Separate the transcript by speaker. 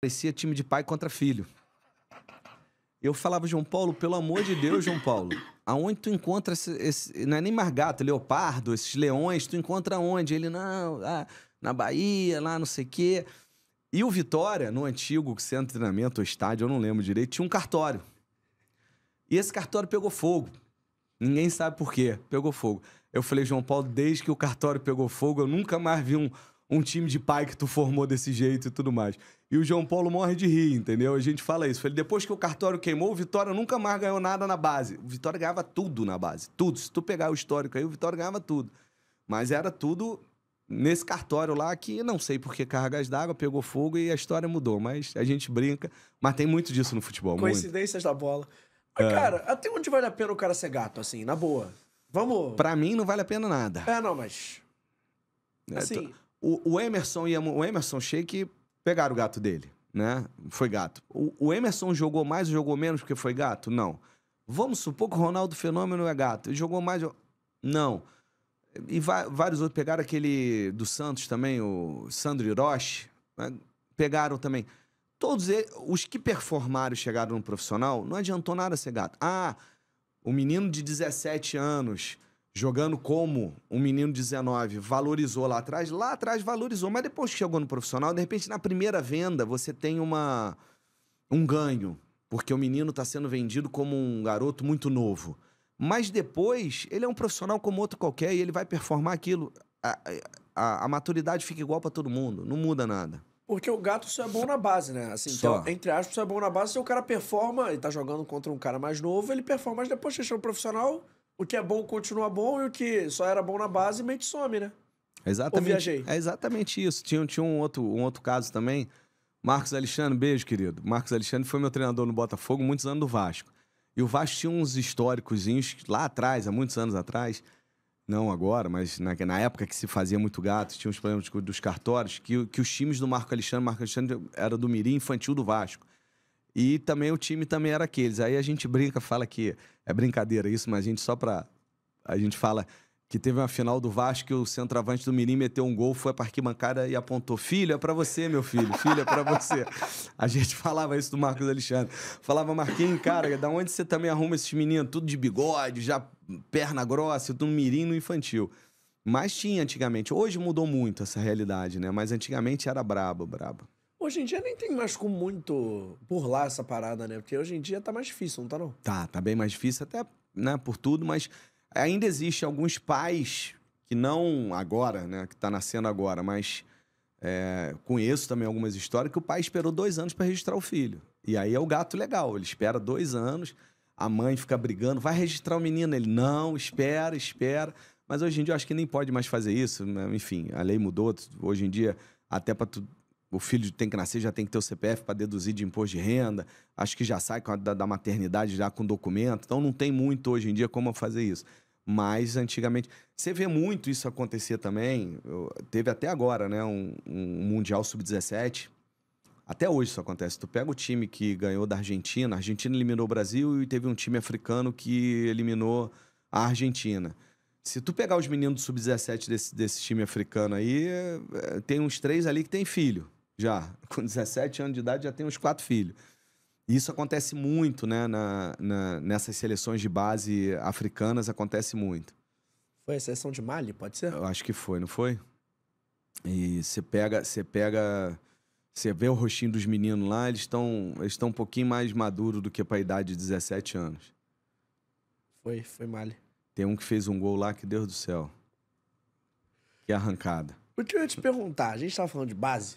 Speaker 1: Parecia time de pai contra filho. Eu falava, João Paulo, pelo amor de Deus, João Paulo, aonde tu encontra esse, esse não é nem gato, leopardo, esses leões, tu encontra onde? Ele, não, lá, na Bahia, lá não sei o quê. E o Vitória, no antigo centro de treinamento ou estádio, eu não lembro direito, tinha um cartório. E esse cartório pegou fogo. Ninguém sabe por quê, pegou fogo. Eu falei, João Paulo, desde que o cartório pegou fogo, eu nunca mais vi um, um time de pai que tu formou desse jeito e tudo mais. E o João Paulo morre de rir, entendeu? A gente fala isso. Ele, depois que o cartório queimou, o Vitória nunca mais ganhou nada na base. O Vitória ganhava tudo na base. Tudo. Se tu pegar o histórico aí, o Vitória ganhava tudo. Mas era tudo nesse cartório lá que não sei por que cargas d'água pegou fogo e a história mudou, mas a gente brinca, mas tem muito disso no futebol, Coincidências
Speaker 2: muito. da bola. Mas, é. cara, até onde vale
Speaker 1: a pena o cara ser gato assim, na boa? Vamos. Para mim não vale a pena nada. É, não, mas é, assim, é, o, o Emerson e a, o Emerson Sheik pegaram o gato dele, né? Foi gato. O, o Emerson jogou mais ou jogou menos porque foi gato? Não. Vamos supor que o Ronaldo Fenômeno é gato. Ele jogou mais. Não. E vários outros pegaram aquele do Santos também, o Sandro Hiroshi. Né? Pegaram também. Todos eles, os que performaram e chegaram no profissional, não adiantou nada ser gato. Ah, o menino de 17 anos jogando como um menino de 19 valorizou lá atrás, lá atrás valorizou, mas depois que chegou no profissional, de repente na primeira venda você tem uma um ganho, porque o menino está sendo vendido como um garoto muito novo. Mas depois ele é um profissional como outro qualquer e ele vai performar aquilo. A, a, a maturidade fica igual para todo mundo, não muda nada.
Speaker 2: Porque o gato só é bom na base, né? Assim, só. Então, entre aspas, só é bom na base se o cara performa, ele tá jogando contra um cara mais novo, ele performa, mas depois chega o profissional, o que é bom continua bom e o que só era bom na base mente some, né?
Speaker 1: Exatamente. Ou viajei. É exatamente isso. Tinha, tinha um, outro, um outro caso também. Marcos Alexandre, beijo, querido. Marcos Alexandre foi meu treinador no Botafogo, muitos anos do Vasco. E o Vasco tinha uns históricos lá atrás, há muitos anos atrás, não agora, mas na, na época que se fazia muito gato, tinha uns problemas dos cartórios, que, que os times do Marco Alexandre, Marco Alexandre era do Mirim infantil do Vasco. E também o time também era aqueles. Aí a gente brinca, fala que é brincadeira isso, mas a gente só para a gente fala que teve uma final do Vasco que o centroavante do Mirim meteu um gol, foi para arquibancada e apontou: "Filho, é para você, meu filho. Filho, é para você". a gente falava isso do Marcos Alexandre. Falava: "Marquinhos, cara, da onde você também arruma esses meninos tudo de bigode, já perna grossa, no Mirim no infantil?" Mas tinha antigamente. Hoje mudou muito essa realidade, né? Mas antigamente era brabo, brabo.
Speaker 2: Hoje em dia nem tem mais como muito burlar essa parada, né? Porque hoje em dia tá mais difícil, não tá não?
Speaker 1: Tá, tá bem mais difícil até, né, por tudo, mas ainda existe alguns pais que não agora, né, que tá nascendo agora, mas é, conheço também algumas histórias que o pai esperou dois anos para registrar o filho. E aí é o gato legal, ele espera dois anos, a mãe fica brigando, vai registrar o menino, ele não, espera, espera. Mas hoje em dia eu acho que nem pode mais fazer isso, né? enfim, a lei mudou, hoje em dia até para tu o filho tem que nascer, já tem que ter o CPF para deduzir de imposto de renda. Acho que já sai da, da, maternidade já com documento. Então não tem muito hoje em dia como fazer isso. Mas antigamente. Você vê muito isso acontecer também. Eu, teve até agora, né? Um, um Mundial Sub-17. Até hoje isso acontece. Tu pega o time que ganhou da Argentina, a Argentina eliminou o Brasil e teve um time africano que eliminou a Argentina. Se tu pegar os meninos do sub-17 desse, desse time africano aí, é, é, tem uns três ali que tem filho já. Com 17 anos de idade já tem uns quatro filhos. Isso acontece muito, né? Na, na, nessas seleções de base africanas acontece muito.
Speaker 2: Foi a seleção de Mali, pode ser?
Speaker 1: Eu acho que foi, não foi? E você pega, você pega, você vê o rostinho dos meninos lá, eles estão, eles estão um pouquinho mais maduros do que para a idade de 17 anos.
Speaker 2: Foi, foi Mali.
Speaker 1: Tem um que fez um gol lá que Deus do céu. Que arrancada.
Speaker 2: O que eu ia te perguntar, a gente tava falando de base.